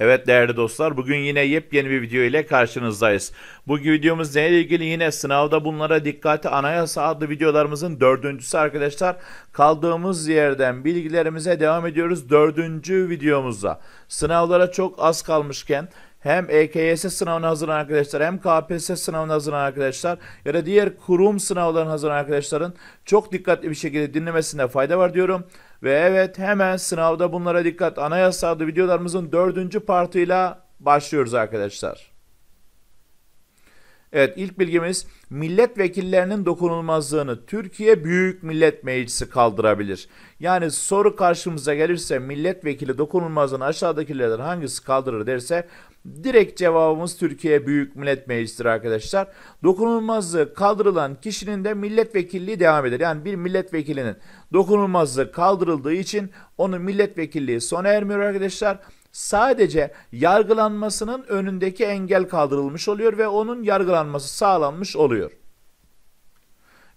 Evet değerli dostlar bugün yine yepyeni bir video ile karşınızdayız. Bugün videomuz neyle ilgili yine sınavda bunlara dikkati anayasa adlı videolarımızın dördüncüsü arkadaşlar. Kaldığımız yerden bilgilerimize devam ediyoruz dördüncü videomuzda. Sınavlara çok az kalmışken hem EKS sınavına hazırlanan arkadaşlar hem KPSS sınavına hazırlanan arkadaşlar ya da diğer kurum sınavlarına hazırlanan arkadaşların çok dikkatli bir şekilde dinlemesinde fayda var diyorum. Ve evet hemen sınavda bunlara dikkat anayasa adlı videolarımızın dördüncü partıyla başlıyoruz arkadaşlar. Evet ilk bilgimiz milletvekillerinin dokunulmazlığını Türkiye Büyük Millet Meclisi kaldırabilir. Yani soru karşımıza gelirse milletvekili dokunulmazlığını aşağıdakilerden hangisi kaldırır derse direkt cevabımız Türkiye Büyük Millet Meclisi arkadaşlar. Dokunulmazlığı kaldırılan kişinin de milletvekilliği devam eder. Yani bir milletvekilinin dokunulmazlığı kaldırıldığı için onun milletvekilliği sona ermiyor arkadaşlar sadece yargılanmasının önündeki engel kaldırılmış oluyor ve onun yargılanması sağlanmış oluyor.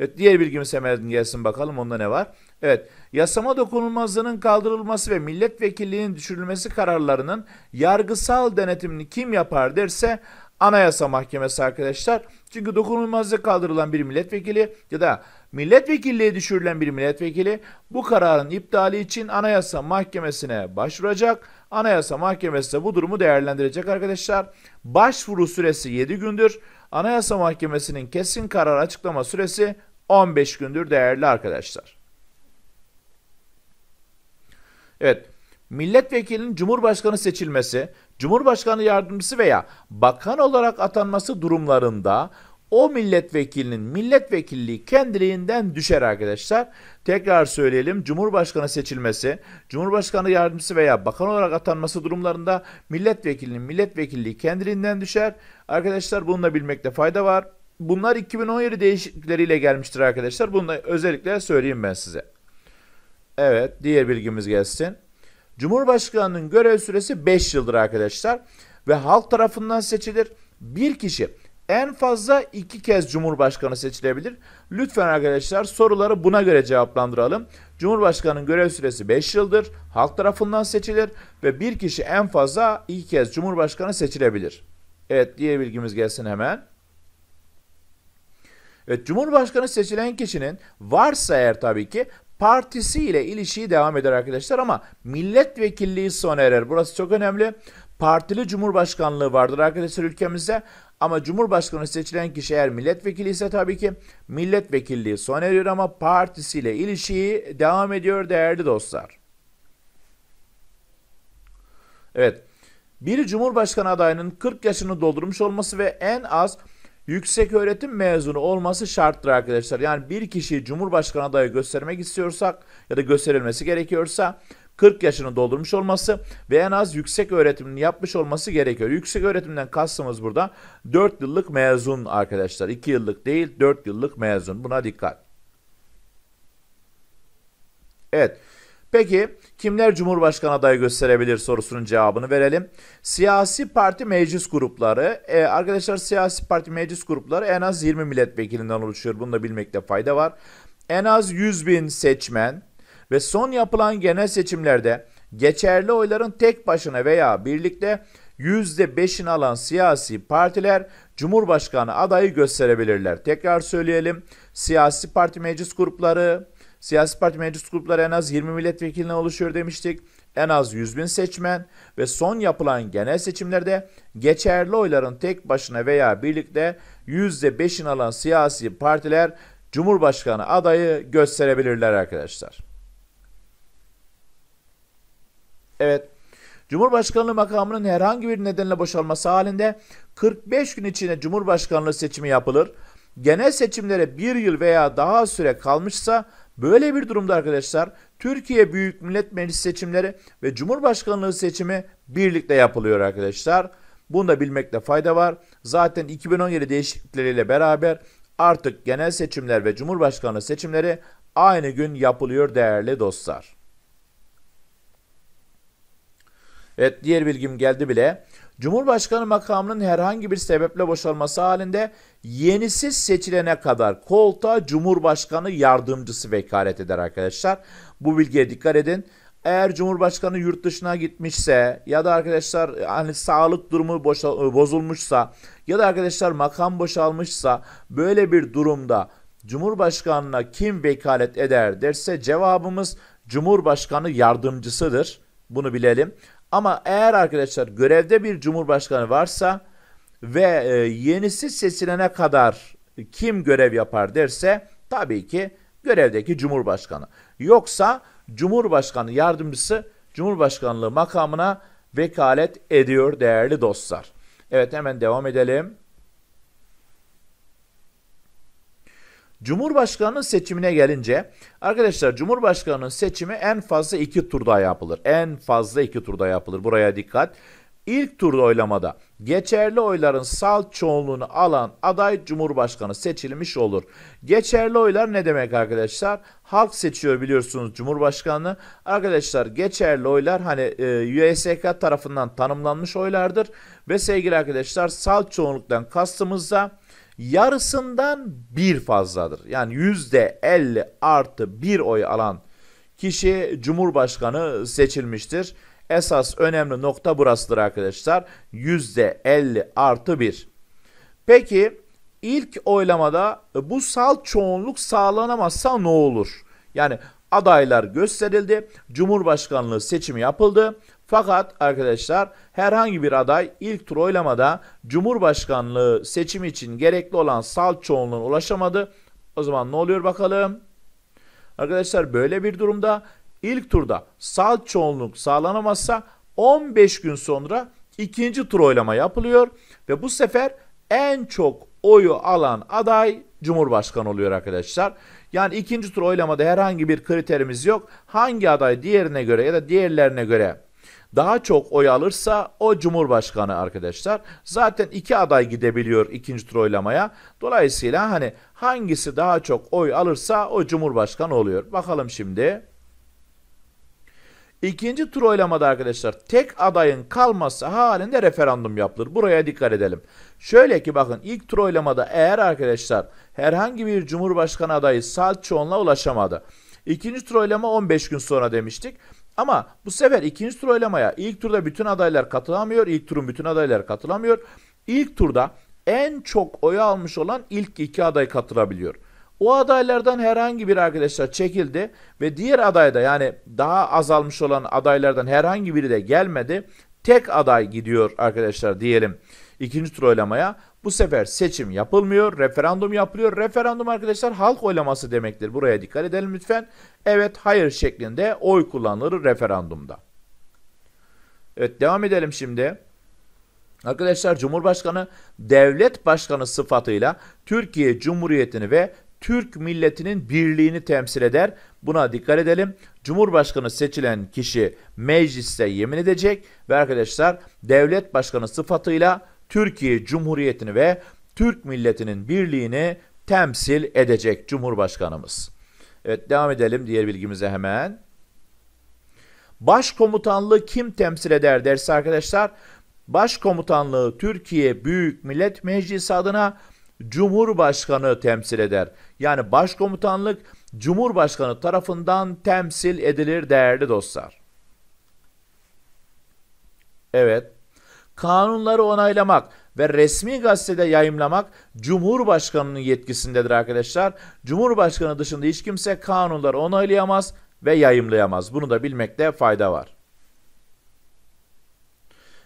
Evet, diğer bilgimiz hemen gelsin bakalım onda ne var? Evet, yasama dokunulmazlığının kaldırılması ve milletvekilliğinin düşürülmesi kararlarının yargısal denetimini kim yapar derse Anayasa Mahkemesi arkadaşlar. Çünkü dokunulmazlık kaldırılan bir milletvekili ya da milletvekilliğe düşürülen bir milletvekili bu kararın iptali için Anayasa Mahkemesi'ne başvuracak Anayasa Mahkemesi de bu durumu değerlendirecek arkadaşlar. Başvuru süresi 7 gündür. Anayasa Mahkemesi'nin kesin karar açıklama süresi 15 gündür değerli arkadaşlar. Evet, milletvekilinin cumhurbaşkanı seçilmesi, cumhurbaşkanı yardımcısı veya bakan olarak atanması durumlarında o milletvekilinin milletvekilliği kendiliğinden düşer arkadaşlar. Tekrar söyleyelim Cumhurbaşkanı seçilmesi, Cumhurbaşkanı yardımcısı veya bakan olarak atanması durumlarında milletvekilinin milletvekilliği kendiliğinden düşer. Arkadaşlar bunu da bilmekte fayda var. Bunlar 2017 değişiklikleriyle gelmiştir arkadaşlar. Bunu da özellikle söyleyeyim ben size. Evet diğer bilgimiz gelsin. Cumhurbaşkanının görev süresi 5 yıldır arkadaşlar ve halk tarafından seçilir. Bir kişi en fazla iki kez Cumhurbaşkanı seçilebilir. Lütfen arkadaşlar soruları buna göre cevaplandıralım. Cumhurbaşkanının görev süresi 5 yıldır. Halk tarafından seçilir ve bir kişi en fazla iki kez Cumhurbaşkanı seçilebilir. Evet diye bilgimiz gelsin hemen. Evet, Cumhurbaşkanı seçilen kişinin varsa eğer tabii ki partisiyle ilişiği devam eder arkadaşlar ama milletvekilliği sona erer. Burası çok önemli. Partili cumhurbaşkanlığı vardır arkadaşlar ülkemizde. Ama Cumhurbaşkanı seçilen kişi eğer milletvekili ise tabii ki milletvekilliği sona eriyor ama partisiyle ilişiği devam ediyor değerli dostlar. Evet. Bir Cumhurbaşkanı adayının 40 yaşını doldurmuş olması ve en az yüksek öğretim mezunu olması şarttır arkadaşlar. Yani bir kişiyi Cumhurbaşkanı adayı göstermek istiyorsak ya da gösterilmesi gerekiyorsa 40 yaşını doldurmuş olması ve en az yüksek öğretimini yapmış olması gerekiyor. Yüksek öğretimden kastımız burada 4 yıllık mezun arkadaşlar. 2 yıllık değil 4 yıllık mezun. Buna dikkat. Evet. Peki kimler Cumhurbaşkanı adayı gösterebilir sorusunun cevabını verelim. Siyasi parti meclis grupları, e, arkadaşlar siyasi parti meclis grupları en az 20 milletvekilinden oluşuyor. Bunu da bilmekte fayda var. En az 100 bin seçmen, ve son yapılan genel seçimlerde geçerli oyların tek başına veya birlikte %5'ini alan siyasi partiler Cumhurbaşkanı adayı gösterebilirler. Tekrar söyleyelim. Siyasi parti meclis grupları, siyasi parti meclis grupları en az 20 milletvekiline oluşuyor demiştik. En az 100 bin seçmen ve son yapılan genel seçimlerde geçerli oyların tek başına veya birlikte %5'ini alan siyasi partiler Cumhurbaşkanı adayı gösterebilirler arkadaşlar. Evet. Cumhurbaşkanlığı makamının herhangi bir nedenle boşalması halinde 45 gün içinde Cumhurbaşkanlığı seçimi yapılır. Genel seçimlere bir yıl veya daha süre kalmışsa böyle bir durumda arkadaşlar Türkiye Büyük Millet Meclisi seçimleri ve Cumhurbaşkanlığı seçimi birlikte yapılıyor arkadaşlar. Bunu da bilmekte fayda var. Zaten 2017 değişiklikleriyle beraber artık genel seçimler ve cumhurbaşkanlığı seçimleri aynı gün yapılıyor değerli dostlar. Evet diğer bilgim geldi bile. Cumhurbaşkanı makamının herhangi bir sebeple boşalması halinde yenisi seçilene kadar koltuğa Cumhurbaşkanı yardımcısı vekalet eder arkadaşlar. Bu bilgiye dikkat edin. Eğer Cumhurbaşkanı yurt dışına gitmişse ya da arkadaşlar hani sağlık durumu boşa, e, bozulmuşsa ya da arkadaşlar makam boşalmışsa böyle bir durumda Cumhurbaşkanına kim vekalet eder derse cevabımız Cumhurbaşkanı yardımcısıdır. Bunu bilelim. Ama eğer arkadaşlar görevde bir cumhurbaşkanı varsa ve e, yenisi seçilene kadar kim görev yapar derse tabii ki görevdeki cumhurbaşkanı. Yoksa cumhurbaşkanı yardımcısı cumhurbaşkanlığı makamına vekalet ediyor değerli dostlar. Evet hemen devam edelim. Cumhurbaşkanı seçimine gelince arkadaşlar Cumhurbaşkanı seçimi en fazla iki turda yapılır. En fazla iki turda yapılır. Buraya dikkat. İlk turda oylamada geçerli oyların salt çoğunluğunu alan aday Cumhurbaşkanı seçilmiş olur. Geçerli oylar ne demek arkadaşlar? Halk seçiyor biliyorsunuz Cumhurbaşkanı. Arkadaşlar geçerli oylar hani e, USK tarafından tanımlanmış oylardır. Ve sevgili arkadaşlar salt çoğunluktan kastımızda yarısından bir fazladır. Yani yüzde %50 artı bir oy alan kişi Cumhurbaşkanı seçilmiştir. Esas önemli nokta burasıdır arkadaşlar. yüzde %50 artı bir. Peki ilk oylamada bu sal çoğunluk sağlanamazsa ne olur? Yani adaylar gösterildi. Cumhurbaşkanlığı seçimi yapıldı. Fakat arkadaşlar herhangi bir aday ilk tur oylamada Cumhurbaşkanlığı seçimi için gerekli olan sal çoğunluğuna ulaşamadı. O zaman ne oluyor bakalım? Arkadaşlar böyle bir durumda ilk turda sal çoğunluk sağlanamazsa 15 gün sonra ikinci tur oylama yapılıyor ve bu sefer en çok oyu alan aday Cumhurbaşkanı oluyor arkadaşlar. Yani ikinci tur oylamada herhangi bir kriterimiz yok. Hangi aday diğerine göre ya da diğerlerine göre daha çok oy alırsa o Cumhurbaşkanı arkadaşlar. Zaten iki aday gidebiliyor ikinci tur oylamaya. Dolayısıyla hani hangisi daha çok oy alırsa o Cumhurbaşkanı oluyor. Bakalım şimdi. İkinci tur oylamada arkadaşlar tek adayın kalması halinde referandum yapılır. Buraya dikkat edelim. Şöyle ki bakın ilk tur oylamada eğer arkadaşlar herhangi bir cumhurbaşkanı adayı salt çoğunluğa ulaşamadı. İkinci tur oylama 15 gün sonra demiştik. Ama bu sefer ikinci tur oylamaya ilk turda bütün adaylar katılamıyor. İlk turun bütün adaylar katılamıyor. İlk turda en çok oy almış olan ilk iki aday katılabiliyor. O adaylardan herhangi bir arkadaşlar çekildi ve diğer adayda yani daha azalmış olan adaylardan herhangi biri de gelmedi. Tek aday gidiyor arkadaşlar diyelim ikinci tur oylamaya. Bu sefer seçim yapılmıyor, referandum yapılıyor. Referandum arkadaşlar halk oylaması demektir. Buraya dikkat edelim lütfen. Evet, hayır şeklinde oy kullanılır referandumda. Evet, devam edelim şimdi. Arkadaşlar Cumhurbaşkanı devlet başkanı sıfatıyla Türkiye Cumhuriyeti'ni ve Türk milletinin birliğini temsil eder. Buna dikkat edelim. Cumhurbaşkanı seçilen kişi mecliste yemin edecek ve arkadaşlar devlet başkanı sıfatıyla Türkiye Cumhuriyeti'ni ve Türk milletinin birliğini temsil edecek Cumhurbaşkanımız. Evet devam edelim diğer bilgimize hemen. Başkomutanlığı kim temsil eder derse arkadaşlar Başkomutanlığı Türkiye Büyük Millet Meclisi adına Cumhurbaşkanı temsil eder. Yani başkomutanlık Cumhurbaşkanı tarafından temsil edilir değerli dostlar. Evet kanunları onaylamak ve resmi gazetede yayımlamak Cumhurbaşkanı'nın yetkisindedir arkadaşlar. Cumhurbaşkanı dışında hiç kimse kanunları onaylayamaz ve yayımlayamaz. Bunu da bilmekte fayda var.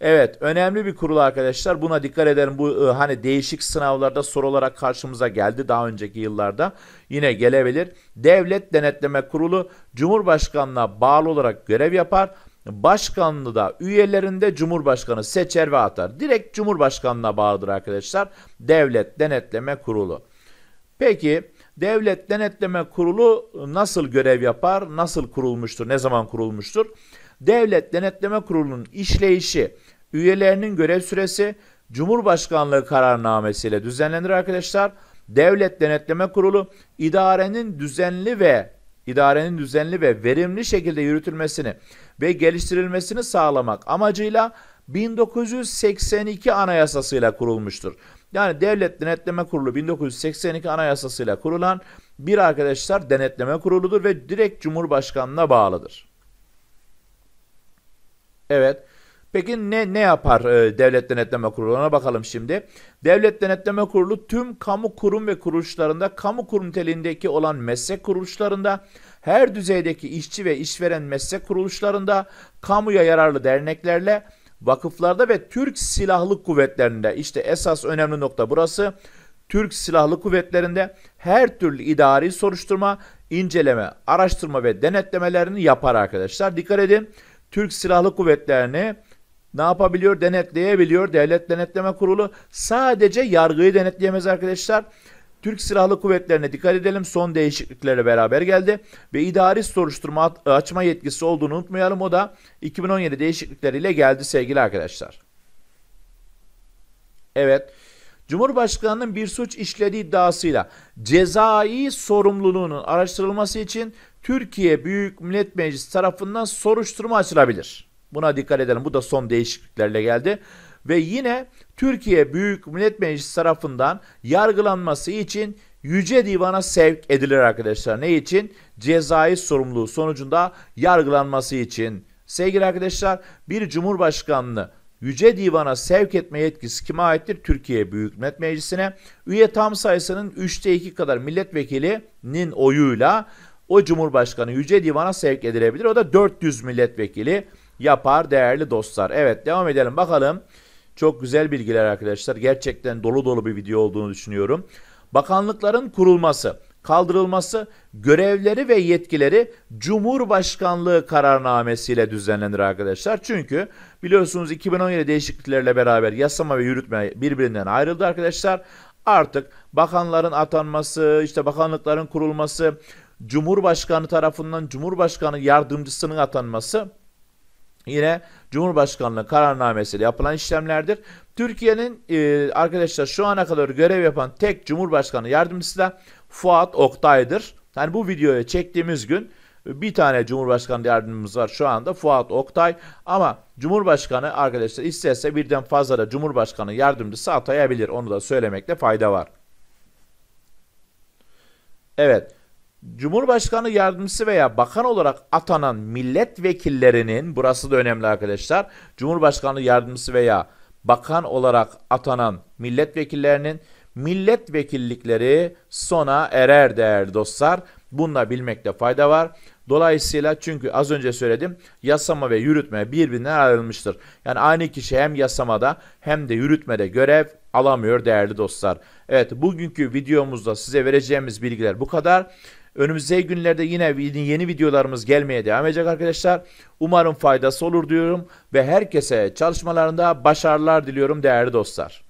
Evet önemli bir kurul arkadaşlar buna dikkat edelim bu e, hani değişik sınavlarda soru olarak karşımıza geldi daha önceki yıllarda yine gelebilir. Devlet Denetleme Kurulu Cumhurbaşkanına bağlı olarak görev yapar Başkanlığı da üyelerinde cumhurbaşkanı seçer ve atar. Direkt cumhurbaşkanına bağlıdır arkadaşlar. Devlet Denetleme Kurulu. Peki Devlet Denetleme Kurulu nasıl görev yapar? Nasıl kurulmuştur? Ne zaman kurulmuştur? Devlet Denetleme Kurulu'nun işleyişi, üyelerinin görev süresi Cumhurbaşkanlığı kararnamesiyle düzenlenir arkadaşlar. Devlet Denetleme Kurulu idarenin düzenli ve idarenin düzenli ve verimli şekilde yürütülmesini ve geliştirilmesini sağlamak amacıyla 1982 anayasasıyla kurulmuştur. Yani Devlet Denetleme Kurulu 1982 anayasasıyla kurulan bir arkadaşlar denetleme kuruludur ve direkt Cumhurbaşkanına bağlıdır. Evet, Peki ne ne yapar e, Devlet Denetleme Kurulu? Ona bakalım şimdi. Devlet Denetleme Kurulu tüm kamu kurum ve kuruluşlarında, kamu kurum telindeki olan meslek kuruluşlarında, her düzeydeki işçi ve işveren meslek kuruluşlarında, kamuya yararlı derneklerle, vakıflarda ve Türk Silahlı Kuvvetlerinde işte esas önemli nokta burası. Türk Silahlı Kuvvetlerinde her türlü idari soruşturma, inceleme, araştırma ve denetlemelerini yapar arkadaşlar. Dikkat edin. Türk Silahlı Kuvvetleri'ni ne yapabiliyor? Denetleyebiliyor. Devlet Denetleme Kurulu sadece yargıyı denetleyemez arkadaşlar. Türk Silahlı Kuvvetlerine dikkat edelim. Son değişikliklere beraber geldi ve idari soruşturma açma yetkisi olduğunu unutmayalım. O da 2017 değişiklikleriyle geldi sevgili arkadaşlar. Evet. Cumhurbaşkanının bir suç işlediği iddiasıyla cezai sorumluluğunun araştırılması için Türkiye Büyük Millet Meclisi tarafından soruşturma açılabilir. Buna dikkat edelim. Bu da son değişikliklerle geldi. Ve yine Türkiye Büyük Millet Meclisi tarafından yargılanması için Yüce Divan'a sevk edilir arkadaşlar. Ne için? Cezai sorumluluğu sonucunda yargılanması için. Sevgili arkadaşlar bir cumhurbaşkanlığı Yüce Divan'a sevk etme yetkisi kime aittir? Türkiye Büyük Millet Meclisi'ne. Üye tam sayısının 3'te 2 kadar milletvekilinin oyuyla o cumhurbaşkanı Yüce Divan'a sevk edilebilir. O da 400 milletvekili yapar değerli dostlar. Evet devam edelim bakalım. Çok güzel bilgiler arkadaşlar. Gerçekten dolu dolu bir video olduğunu düşünüyorum. Bakanlıkların kurulması, kaldırılması, görevleri ve yetkileri Cumhurbaşkanlığı kararnamesiyle düzenlenir arkadaşlar. Çünkü biliyorsunuz 2017 değişikliklerle beraber yasama ve yürütme birbirinden ayrıldı arkadaşlar. Artık bakanların atanması, işte bakanlıkların kurulması, Cumhurbaşkanı tarafından Cumhurbaşkanı yardımcısının atanması yine Cumhurbaşkanlığı kararnamesiyle yapılan işlemlerdir. Türkiye'nin e, arkadaşlar şu ana kadar görev yapan tek Cumhurbaşkanı yardımcısı da Fuat Oktay'dır. Yani bu videoyu çektiğimiz gün e, bir tane Cumhurbaşkanı yardımcımız var şu anda Fuat Oktay ama Cumhurbaşkanı arkadaşlar isterse birden fazla da Cumhurbaşkanı yardımcısı atayabilir. Onu da söylemekte fayda var. Evet. Cumhurbaşkanı yardımcısı veya bakan olarak atanan milletvekillerinin, burası da önemli arkadaşlar, Cumhurbaşkanı yardımcısı veya bakan olarak atanan milletvekillerinin milletvekillikleri sona erer değerli dostlar. Bununla bilmekte fayda var. Dolayısıyla çünkü az önce söyledim yasama ve yürütme birbirinden ayrılmıştır. Yani aynı kişi hem yasamada hem de yürütmede görev alamıyor değerli dostlar. Evet bugünkü videomuzda size vereceğimiz bilgiler bu kadar. Önümüzdeki günlerde yine yeni videolarımız gelmeye devam edecek arkadaşlar. Umarım faydası olur diyorum ve herkese çalışmalarında başarılar diliyorum değerli dostlar.